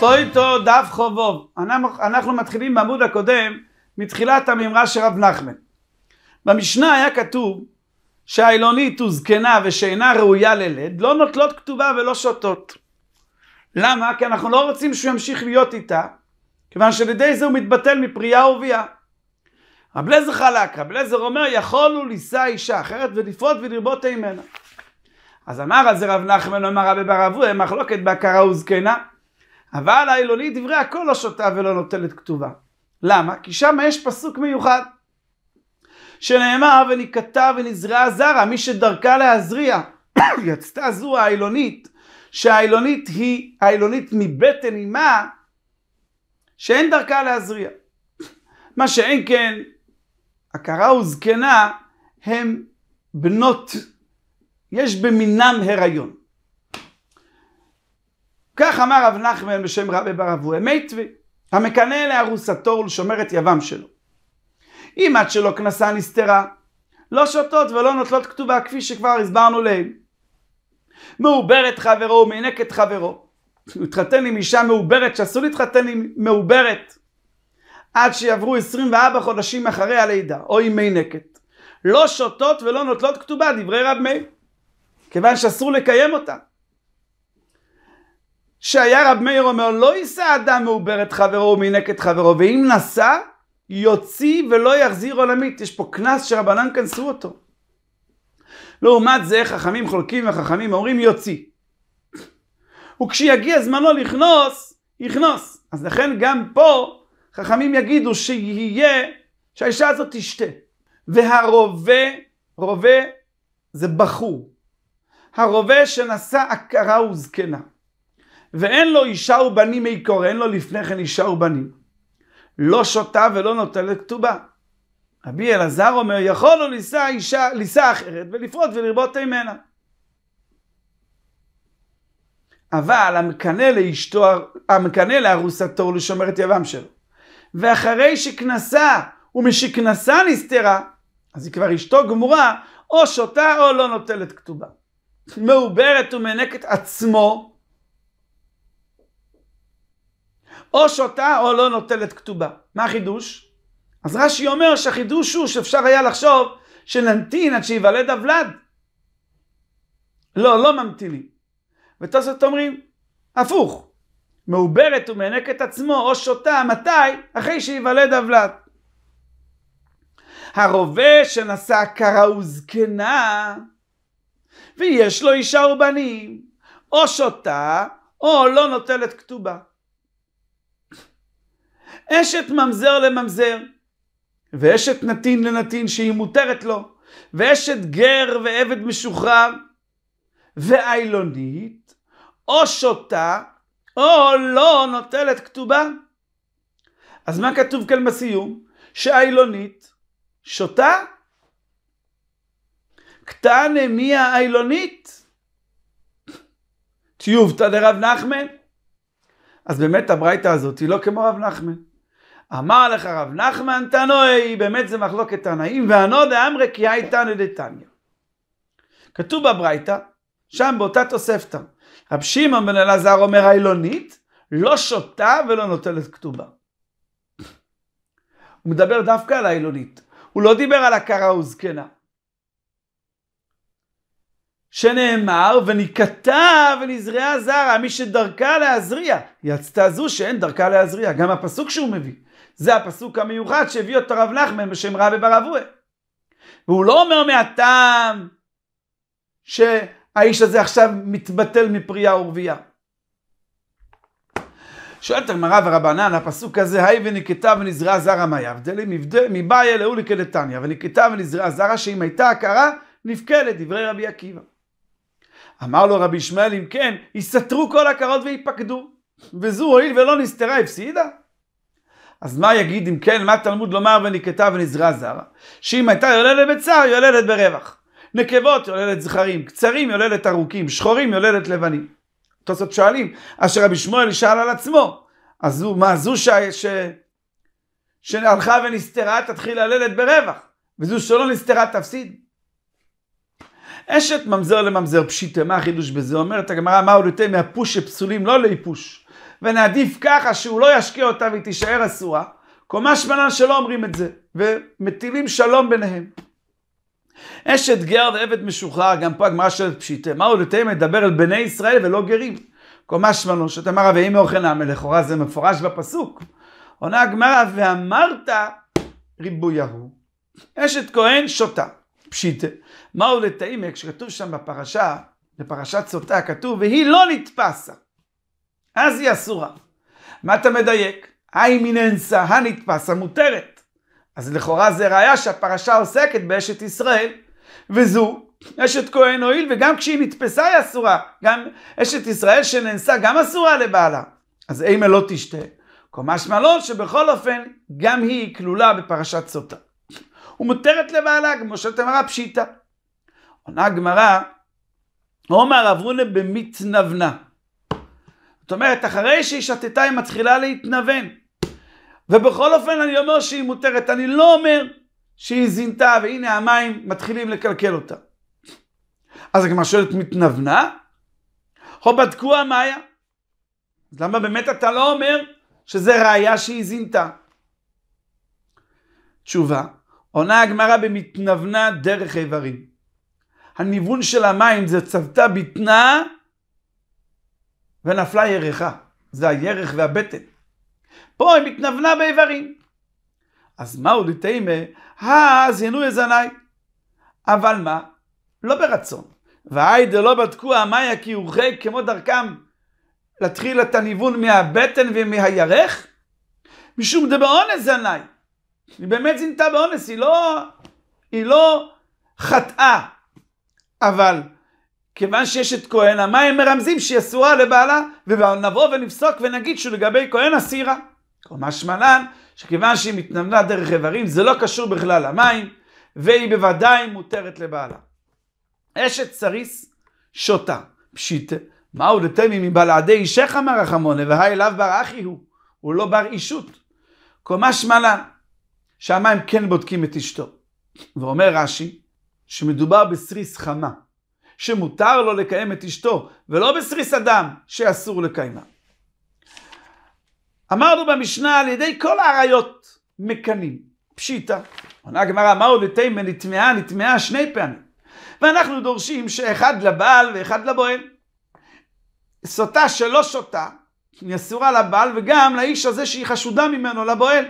סויטו דף חובוב. אנחנו מתחילים בעמוד הקודם מתחילת המימרה של רב נחמן. במשנה היה כתוב שהעילונית הוא זקנה ושאינה ראויה ללד לא נוטלות כתובה ולא שותות. למה? כי אנחנו לא רוצים שהוא ימשיך להיות איתה, כיוון שלידי זה הוא מתבטל מפריה ורבייה. רב לזר חלק, רב לזר אומר יכול הוא לישא אישה אחרת ולפרוט ולרבות אימנה. אז אמר על זה רב נחמן, אמר רבי בר ברבוי, מחלוקת בהכרה וזקנה. אבל האלוני דברי הכל לא שותה ולא נוטלת כתובה. למה? כי שם יש פסוק מיוחד. שנאמר וניקטע ונזרע זרע, מי שדרכה להזריע. יצתה זו האילונית, שהאילונית היא האילונית מבטן אימה, שאין דרכה להזריע. מה שאין כן, הכרה וזקנה הם בנות, יש במינם הריון. כך אמר רב נחמן בשם רבי בר אבוה אמיתווי, המקנא לארוסתו ולשומר את יבם שלו. אם עד שלא כנסה נסתרה, לא שותות ולא נוטלות כתובה כפי שכבר הסברנו להם. מעובר את חברו ומינק את חברו. הוא התחתן עם אישה מעוברת שאסור להתחתן עם מעוברת עד שיעברו 24 חודשים אחרי הלידה או עם מינקת. לא שותות ולא נוטלות כתובה, דברי רב מאיר. כיוון שאסור לקיים אותה. שהיה רב מאיר אומר, לא יישא אדם את חברו ומינק את חברו, ואם נשא, יוציא ולא יחזיר עולמית. יש פה קנס שרבנן כנסו אותו. לעומת זה, חכמים חולקים וחכמים אומרים, יוציא. וכשיגיע זמנו לכנוס, יכנוס. אז לכן גם פה, חכמים יגידו שיהיה, שהאישה הזאת תשתה. והרובה, רובה זה בחור. הרובה שנשא עקרה וזקנה. ואין לו אישה ובנים מעיקור, אין לו לפני כן אישה ובנים. לא שותה ולא נוטלת כתובה. רבי אלעזר אומר, יכול לו לישא אישה, לישא אחרת ולפרוט ולרבות תימנה. אבל המקנא לאשתו, המקנא לארוסתו ולשומר את יבם שלו. ואחרי שכנסה, ומשכנסה נסתרה, אז היא כבר אשתו גמורה, או שותה או לא נוטלת כתובה. מעוברת ומנקת עצמו או שותה או לא נוטלת כתובה. מה החידוש? אז רש"י אומר שהחידוש הוא שאפשר היה לחשוב שנמתין עד שיוולד הוולד. לא, לא ממתינים. ותוספות אומרים, הפוך, מעוברת ומענקת עצמו או שותה, מתי? אחרי שיוולד הוולד. הרובה שנשא קרא זקנה, ויש לו אישה ובנים, או שותה או לא נוטלת כתובה. אשת ממזר לממזר, ואשת נתין לנתין שהיא מותרת לו, ואשת גר ועבד משוחרר, ואיילונית, או שותה, או לא נוטלת כתובה. אז מה כתוב כאן בסיום? שאיילונית שותה? קטנה מי האיילונית? טיובתא דרב נחמן? אז באמת הברייתא הזאת היא לא כמו רב נחמן. אמר לך רב נחמן תנאי, באמת זה מחלוקת תנאים, והנודע אמרי כי הייתנא דתניא. כתוב בברייתא, שם באותה תוספתא, רב שמעון בן אלעזר אומר העילונית, לא שותה ולא נוטלת כתובה. הוא מדבר דווקא על העילונית, הוא לא דיבר על הכרה וזקנה. שנאמר, ונקטע ונזרע זרע, מי שדרכה להזריע, יצתה זו שאין דרכה להזריע. גם הפסוק שהוא מביא, זה הפסוק המיוחד שהביא אותו רב נחמן בשם רבי בר אבוה. והוא לא אומר מהטעם שהאיש הזה עכשיו מתבטל מפריה ורבייה. שואלת הגמרא ורבנן, הפסוק הזה, היי ונקטה ונזרע זרע מה יבדלי, מבאי אלוהו לקדתניא, ונקטה ונזרע זרע שאם הייתה הכרה, נפקדת, דברי רבי עקיבא. אמר לו רבי ישמעאל, אם כן, יסתרו כל הכרות ויפקדו, וזו הואיל ולא נסתרה, הפסידה. אז מה יגיד אם כן, מה תלמוד לומר ונקטה ונזרע זר? שאם הייתה יולדת בצער, יולדת ברווח. נקבות יולדת זכרים, קצרים יולדת ארוכים, שחורים יולדת לבנים. תוספות שואלים, אשר רבי שמואל שאל על עצמו, אז הוא, מה זו ש... ש... שהלכה ונסתרה תתחיל ללדת ברווח, וזו שלא נסתרה תפסיד. אשת ממזר לממזר פשיטה, מה החידוש בזה? אומרת הגמרא, מה יותר מהפוש שפסולים לא ליפוש. ונעדיף ככה שהוא לא ישקיע אותה והיא תישאר אסורה, קומה שמנה שלא אומרים את זה, ומטילים שלום ביניהם. אשת גר ועבד משוחרר, גם פה הגמרא שואלת פשיטה, מה עוד יותר מדבר על בני ישראל ולא גרים? קומה שמנו, שתאמר רבי אמי אוכל אוכלנם, לכאורה זה מפורש בפסוק. עונה הגמרא, ואמרת ריבוי ההוא. אשת כהן שותה, פשיטה. מה עוד לתאימה, כשכתוב שם בפרשה, בפרשת סוטה, כתוב, והיא לא נתפסה. אז היא אסורה. מה אתה מדייק? האימיננסה הנתפס המותרת. אז לכאורה זה ראיה שהפרשה עוסקת באשת ישראל, וזו אשת כהן הואיל, וגם כשהיא נתפסה היא אסורה. גם אשת ישראל שנאנסה גם אסורה לבעלה. אז אימה לא תשתה. משמע לא שבכל אופן גם היא כלולה בפרשת סוטה. ומותרת לבעלה, כמו שאתם אמרה, פשיטה. עונה הגמרא, עומר אברונה במתנוונה. זאת אומרת, אחרי שהיא שתתה היא מתחילה להתנוון. ובכל אופן אני אומר שהיא מותרת, אני לא אומר שהיא זינתה והנה המים מתחילים לקלקל אותה. אז הגמרא שואלת, מתנוונה? או בדקו המאיה? אז למה באמת אתה לא אומר שזה ראיה שהיא זינתה? תשובה, עונה הגמרא במתנוונה דרך איברים. הניוון של המים זה צבתה בטנה ונפלה ירחה. זה הירך והבטן. פה היא מתנוונה באיברים. אז מה עוד תימה? אז הינוי זנאי. אבל מה? לא ברצון. והי דלא בדקו המיה כי הוא ריק כמו דרכם להתחיל את הניוון מהבטן ומהירך? משום דבאונס זנאי. היא באמת זינתה באונס, היא לא, היא לא חטאה. אבל כיוון שיש את כהן, מה הם מרמזים? שהיא אסורה לבעלה, ונבוא ונפסוק ונגיד שלגבי כהן אסירה. משמע לן, שכיוון שהיא מתנמנה דרך איברים, זה לא קשור בכלל למים, והיא בוודאי מותרת לבעלה. אשת סריס שותה, פשיטה, מהו לתמי מבלעדי אישך אמר החמונה, והי אליו בר אחי הוא, הוא לא בר אישות. משמע לן, שהמים כן בודקים את אשתו. ואומר רש"י, שמדובר בסריס חמה. שמותר לו לקיים את אשתו, ולא בסריס אדם שאסור לקיימה. אמרנו במשנה, על ידי כל האריות מקנים, פשיטא. עונה הגמרא, מהו עוד לתימן, נטמעה, נטמעה שני פעמים. ואנחנו דורשים שאחד לבעל ואחד לבועל. סוטה שלא שותה, היא אסורה לבעל וגם לאיש הזה שהיא חשודה ממנו, לבועל.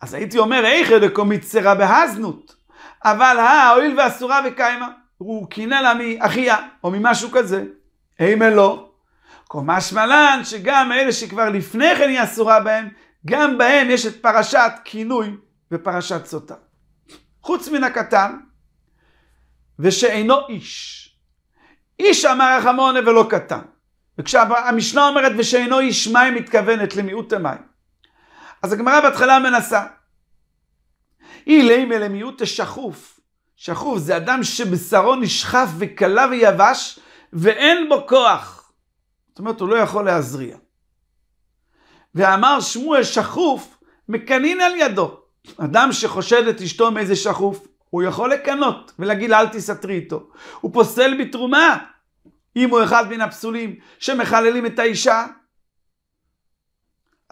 אז הייתי אומר, איכא דקומיצרה בהזנות, אבל הא, הואיל ואסורה וקיימה. הוא קינא לה מאחיה, או ממשהו כזה. האם לא? משמע לן שגם אלה שכבר לפני כן היא אסורה בהם, גם בהם יש את פרשת כינוי ופרשת סוטה. חוץ מן הקטן, ושאינו איש. איש אמר החמונה ולא קטן. וכשהמשנה אומרת ושאינו איש, מה היא מתכוונת? למיעוט המים. אז הגמרא בהתחלה מנסה. אי לימה למיעוט תשחוף, שחוף זה אדם שבשרו נשחף וכלה ויבש, ואין בו כוח. זאת אומרת, הוא לא יכול להזריע. ואמר שמואל שחוף, מקנין על ידו. אדם שחושד את אשתו מאיזה שחוף, הוא יכול לקנות ולהגיד לה אל תסתרי איתו. הוא פוסל בתרומה, אם הוא אחד מן הפסולים שמחללים את האישה,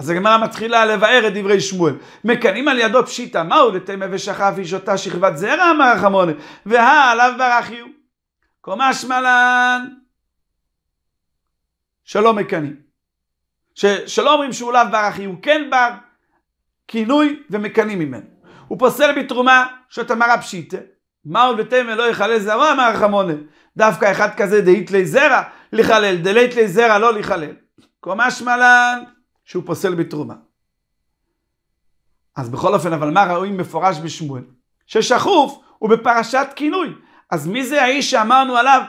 אז הגמרא מתחילה לבאר את דברי שמואל. מקנאים על ידו פשיטא, מהו לטמא ושכף איש אותה שכבת זרע, אמר החמונה, והא עליו ברח יהיו. קומה שמלן. שלא מקנאים. שלא אומרים שהוא לאו ברח יהיו, כן בר, כינוי ומקנאים ממנו. הוא פוסל בתרומה שתמרה פשיטא, מהו לטמא לא יכלה זרוע, אמר החמונה. דווקא אחד כזה דהית ליה זרע, לחלל, דלית ליה זרע, לא לחלל. קומה שמלן. שהוא פוסל בתרומה. אז בכל אופן, אבל מה ראוי מפורש בשמואל? ששכוף הוא בפרשת כינוי. אז מי זה האיש שאמרנו עליו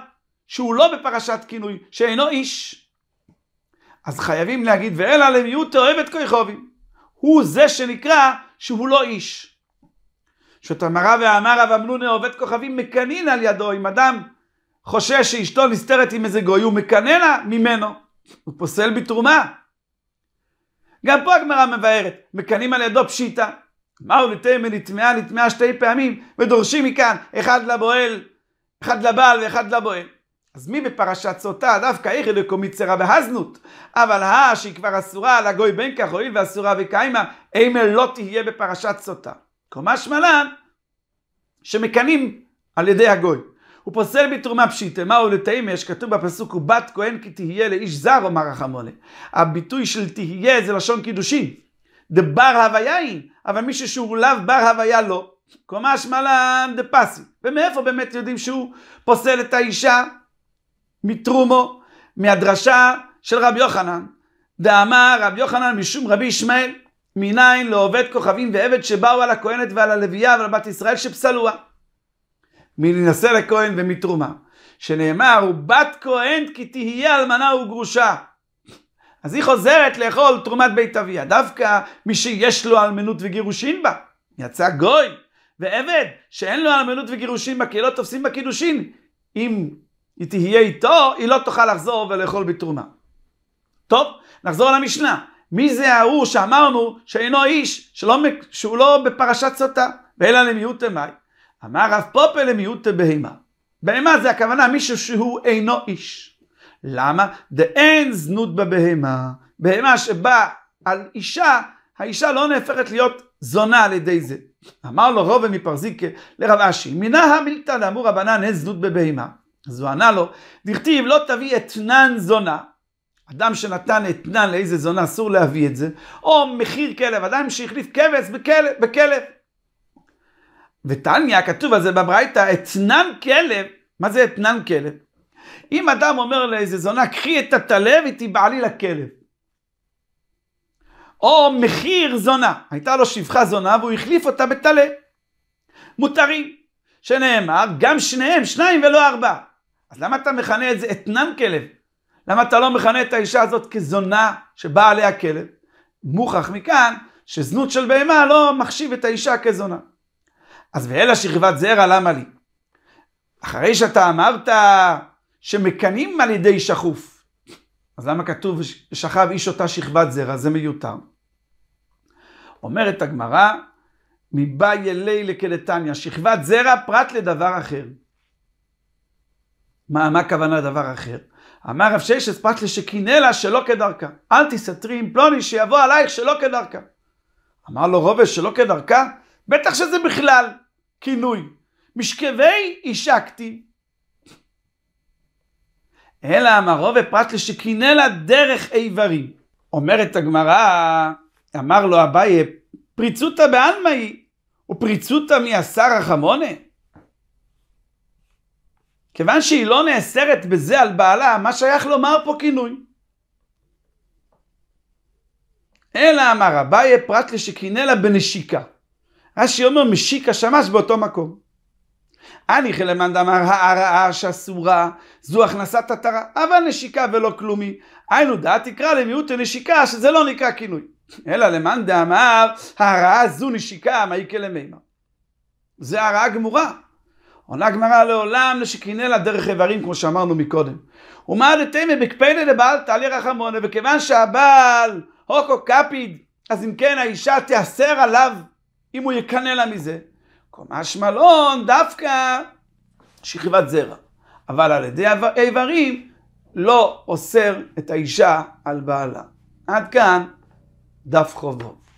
שהוא לא בפרשת כינוי, שאינו איש? אז חייבים להגיד, ואלא למיעוט אוהב את כוכבים. הוא זה שנקרא שהוא לא איש. שאת המרא ואמר רב אמנונה עובד כוכבים מקנין על ידו, אם אדם חושש שאשתו נסתרת עם איזה גוי, הוא מקנא לה ממנו, הוא פוסל בתרומה. גם פה הגמרא מבארת, מקנאים על ידו פשיטא. אמרו לתמא לטמאה לטמאה שתי פעמים, ודורשים מכאן אחד לבועל, אחד לבעל ואחד לבועל. אז מי בפרשת סוטה דווקא איכי דקומיצרה בהזנות? אבל הא שהיא כבר אסורה על הגוי בן כך הואיל ואסורה וקיימה, אימל לא תהיה בפרשת סוטה. כלומר שמלן שמקנאים על ידי הגוי. הוא פוסל בתרומה פשיטה, מהו לטעימה, שכתוב בפסוק, הוא בת כהן כי תהיה לאיש זר, אמר החמולה. הביטוי של תהיה זה לשון קידושין. דה בר הוויה היא, אבל מישהו שהוא לאו בר הוויה לא. כלומר, דה פסי. ומאיפה באמת יודעים שהוא פוסל את האישה? מתרומו, מהדרשה של רבי יוחנן. דאמר רבי יוחנן משום רבי ישמעאל, מניין לעובד לא כוכבים ועבד שבאו על הכהנת ועל הלוויה ועל בת ישראל שפסלוה. מלהינשא לכהן ומתרומה. שנאמר, ובת כהן כי תהיה אלמנה וגרושה. אז היא חוזרת לאכול תרומת בית אביה, דווקא מי שיש לו אלמנות וגירושין בה, יצא גוי, ועבד שאין לו אלמנות וגירושין בה, כי לא תופסים בקידושין, אם היא תהיה איתו, היא לא תוכל לחזור ולאכול בתרומה. טוב, נחזור למשנה. מי זה ההוא שאמרנו שאינו איש, שלא, שהוא לא בפרשת סוטה, ואלא למיעוט אמי? אמר רב פופל למיעוט בהמה. בהמה זה הכוונה מישהו שהוא אינו איש. למה? דאין זנות בבהמה. בהמה שבאה על אישה, האישה לא נהפכת להיות זונה על ידי זה. אמר לו רובה מפרזיקה לרב אשי, מינה המילתא לאמור רבנן אין זנות בבהמה. אז הוא ענה לו, דכתיב לא תביא אתנן זונה. אדם שנתן אתנן לאיזה זונה, אסור להביא את זה. או מחיר כלב, אדם שהחליף כבש בכלב. בכלב. ותניא, כתוב על זה בברייתא, אתנן כלב. מה זה אתנן כלב? אם אדם אומר לאיזה זונה, קחי את הטלה ותבעלי לכלב. או מחיר זונה, הייתה לו שפחה זונה והוא החליף אותה בטלה. מותרים, שנאמר, גם שניהם, שניים ולא ארבע. אז למה אתה מכנה את זה אתנן כלב? למה אתה לא מכנה את האישה הזאת כזונה שבאה עליה כלב? מוכח מכאן שזנות של בהמה לא מחשיב את האישה כזונה. אז ואלה שכבת זרע, למה לי? אחרי שאתה אמרת שמקנאים על ידי שכוף, אז למה כתוב שכב איש אותה שכבת זרע? זה מיותר. אומרת הגמרא, מבא ילי לקלטניה, שכבת זרע פרט לדבר אחר. מה, מה הכוונה דבר אחר? אמר רב ששת פרט לשקינא לה שלא כדרכה. אל תסתרי עם פלוני שיבוא עלייך שלא כדרכה. אמר לו רובש שלא כדרכה? בטח שזה בכלל כינוי. משכבי השקתי. אלא אמרו ופרט לשכינה לה דרך איברים. אומרת הגמרא, אמר לו אביי, פריצותא בעלמא היא, ופריצותא מעשר החמונה. כיוון שהיא לא נאסרת בזה על בעלה, מה שייך לומר פה כינוי? אלא אמר אביי פרט לשכינה לה בנשיקה. רש"י אומר משיק השמש באותו מקום. אני חלמנד אמר הערעה שאסורה זו הכנסת התרה אבל נשיקה ולא כלומי היינו דעת תקרא למיעוט הנשיקה שזה לא נקרא כינוי אלא למאן דאמר הרעה זו נשיקה מה מהי כלמימה זה הרעה גמורה עונה גמרא לעולם לה דרך איברים כמו שאמרנו מקודם ומה דתימה בקפדה לבעל תעלי רחמונה וכיוון שהבעל הוקו קפיד אז אם כן האישה תיאסר עליו אם הוא יקנא לה מזה. משמע לון דווקא שכבת זרע. אבל על ידי איברים לא אוסר את האישה על בעלה. עד כאן דף חובות.